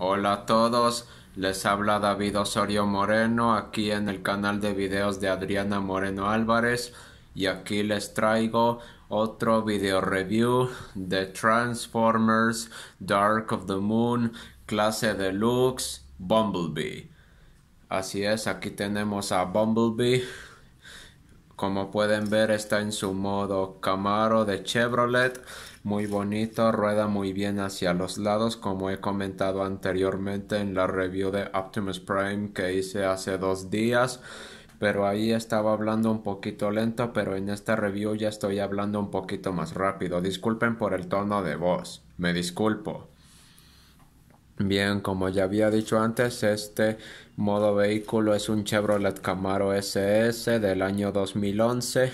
Hola a todos, les habla David Osorio Moreno aquí en el canal de videos de Adriana Moreno Álvarez y aquí les traigo otro video review de Transformers Dark of the Moon clase deluxe Bumblebee. Así es, aquí tenemos a Bumblebee como pueden ver está en su modo Camaro de Chevrolet, muy bonito, rueda muy bien hacia los lados como he comentado anteriormente en la review de Optimus Prime que hice hace dos días pero ahí estaba hablando un poquito lento, pero en esta review ya estoy hablando un poquito más rápido. Disculpen por el tono de voz, me disculpo. Bien, como ya había dicho antes, este modo vehículo es un Chevrolet Camaro SS del año 2011.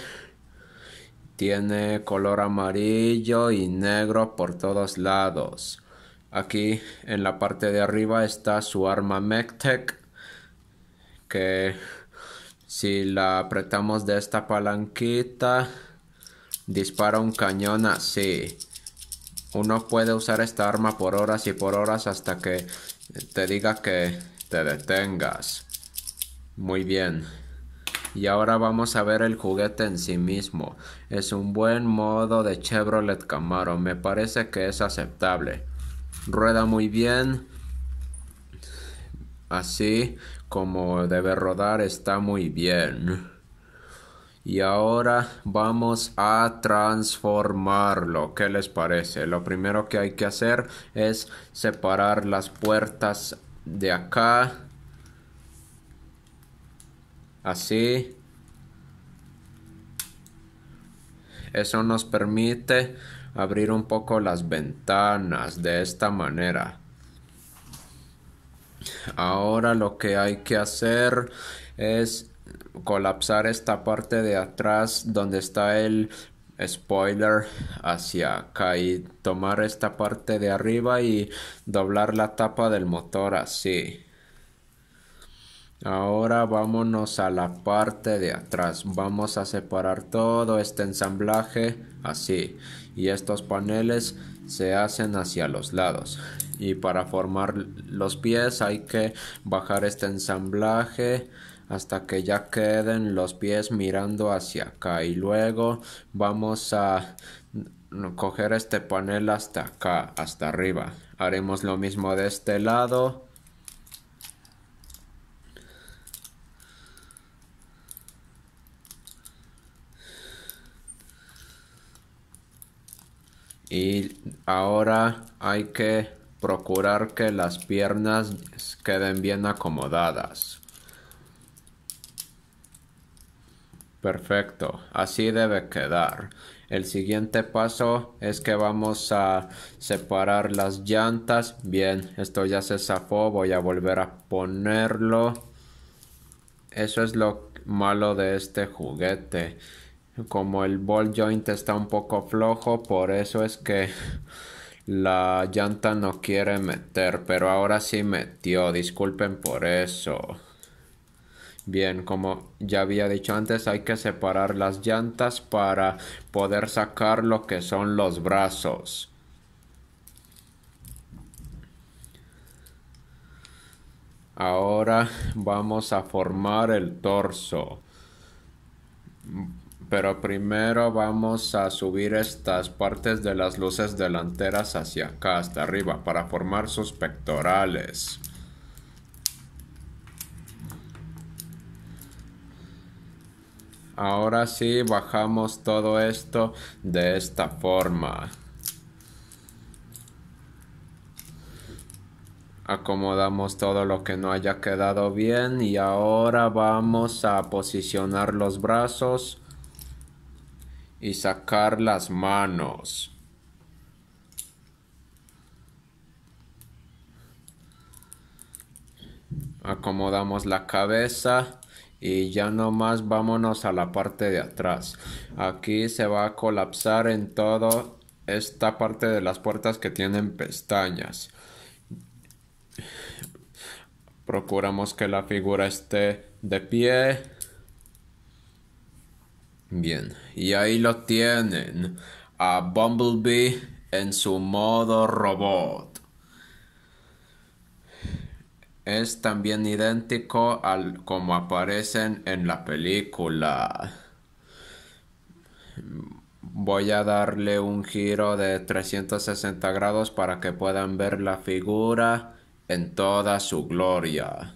Tiene color amarillo y negro por todos lados. Aquí en la parte de arriba está su arma Megtech, que si la apretamos de esta palanquita, dispara un cañón así. Uno puede usar esta arma por horas y por horas hasta que te diga que te detengas. Muy bien. Y ahora vamos a ver el juguete en sí mismo. Es un buen modo de Chevrolet Camaro. Me parece que es aceptable. Rueda muy bien. Así como debe rodar está muy bien y ahora vamos a transformarlo. ¿Qué les parece? Lo primero que hay que hacer es separar las puertas de acá. Así. Eso nos permite abrir un poco las ventanas de esta manera. Ahora lo que hay que hacer es colapsar esta parte de atrás donde está el spoiler hacia acá y tomar esta parte de arriba y doblar la tapa del motor así. Ahora vámonos a la parte de atrás. Vamos a separar todo este ensamblaje así. Y estos paneles se hacen hacia los lados. Y para formar los pies hay que bajar este ensamblaje hasta que ya queden los pies mirando hacia acá y luego vamos a coger este panel hasta acá, hasta arriba. Haremos lo mismo de este lado. Y ahora hay que procurar que las piernas queden bien acomodadas. Perfecto, así debe quedar. El siguiente paso es que vamos a separar las llantas. Bien, esto ya se zafó, voy a volver a ponerlo. Eso es lo malo de este juguete. Como el ball joint está un poco flojo, por eso es que la llanta no quiere meter, pero ahora sí metió. Disculpen por eso. Bien, como ya había dicho antes, hay que separar las llantas para poder sacar lo que son los brazos. Ahora vamos a formar el torso. Pero primero vamos a subir estas partes de las luces delanteras hacia acá, hasta arriba, para formar sus pectorales. Ahora sí bajamos todo esto de esta forma. acomodamos todo lo que no haya quedado bien y ahora vamos a posicionar los brazos y sacar las manos acomodamos la cabeza y ya no más vámonos a la parte de atrás. Aquí se va a colapsar en todo esta parte de las puertas que tienen pestañas. Procuramos que la figura esté de pie. Bien, y ahí lo tienen, a Bumblebee en su modo robot es también idéntico al como aparecen en la película. Voy a darle un giro de 360 grados para que puedan ver la figura en toda su gloria.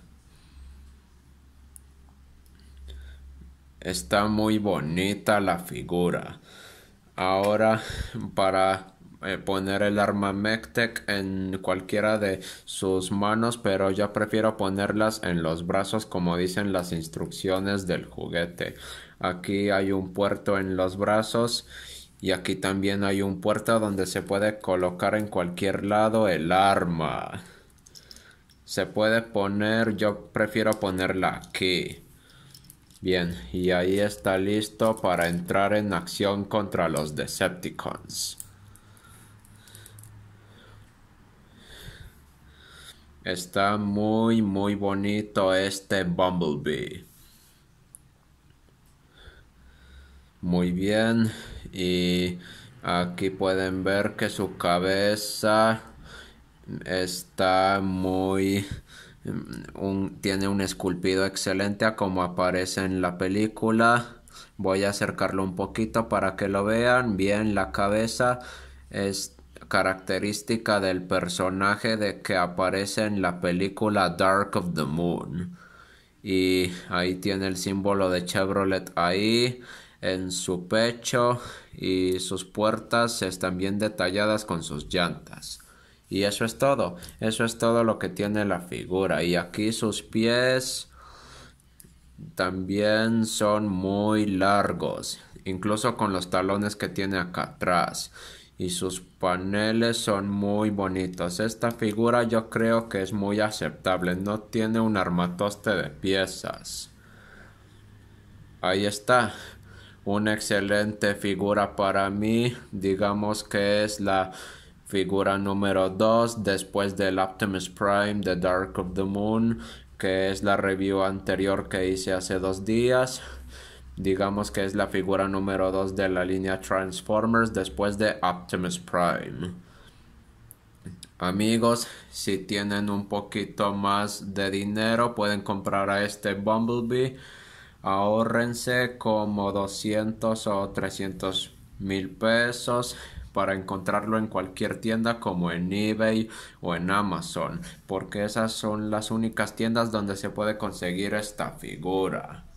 Está muy bonita la figura. Ahora para eh, poner el arma Mectec en cualquiera de sus manos, pero yo prefiero ponerlas en los brazos como dicen las instrucciones del juguete. Aquí hay un puerto en los brazos y aquí también hay un puerto donde se puede colocar en cualquier lado el arma. Se puede poner, yo prefiero ponerla aquí. Bien, y ahí está listo para entrar en acción contra los Decepticons. Está muy, muy bonito este Bumblebee. Muy bien. Y aquí pueden ver que su cabeza está muy... tiene un esculpido excelente a como aparece en la película. Voy a acercarlo un poquito para que lo vean. Bien, la cabeza está característica del personaje de que aparece en la película Dark of the Moon. Y ahí tiene el símbolo de Chevrolet ahí en su pecho y sus puertas están bien detalladas con sus llantas. Y eso es todo, eso es todo lo que tiene la figura. Y aquí sus pies también son muy largos, incluso con los talones que tiene acá atrás y sus paneles son muy bonitos. Esta figura yo creo que es muy aceptable, no tiene un armatoste de piezas. Ahí está, una excelente figura para mí, digamos que es la figura número 2 después del Optimus Prime, The Dark of the Moon, que es la review anterior que hice hace dos días digamos que es la figura número 2 de la línea Transformers después de Optimus Prime. Amigos, si tienen un poquito más de dinero pueden comprar a este Bumblebee. Ahorrense como 200 o 300 mil pesos para encontrarlo en cualquier tienda como en eBay o en Amazon, porque esas son las únicas tiendas donde se puede conseguir esta figura.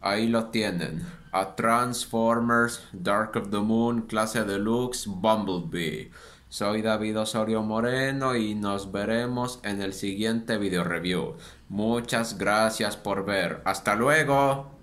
Ahí lo tienen. A Transformers, Dark of the Moon, clase deluxe, Bumblebee. Soy David Osorio Moreno y nos veremos en el siguiente video review. Muchas gracias por ver. Hasta luego.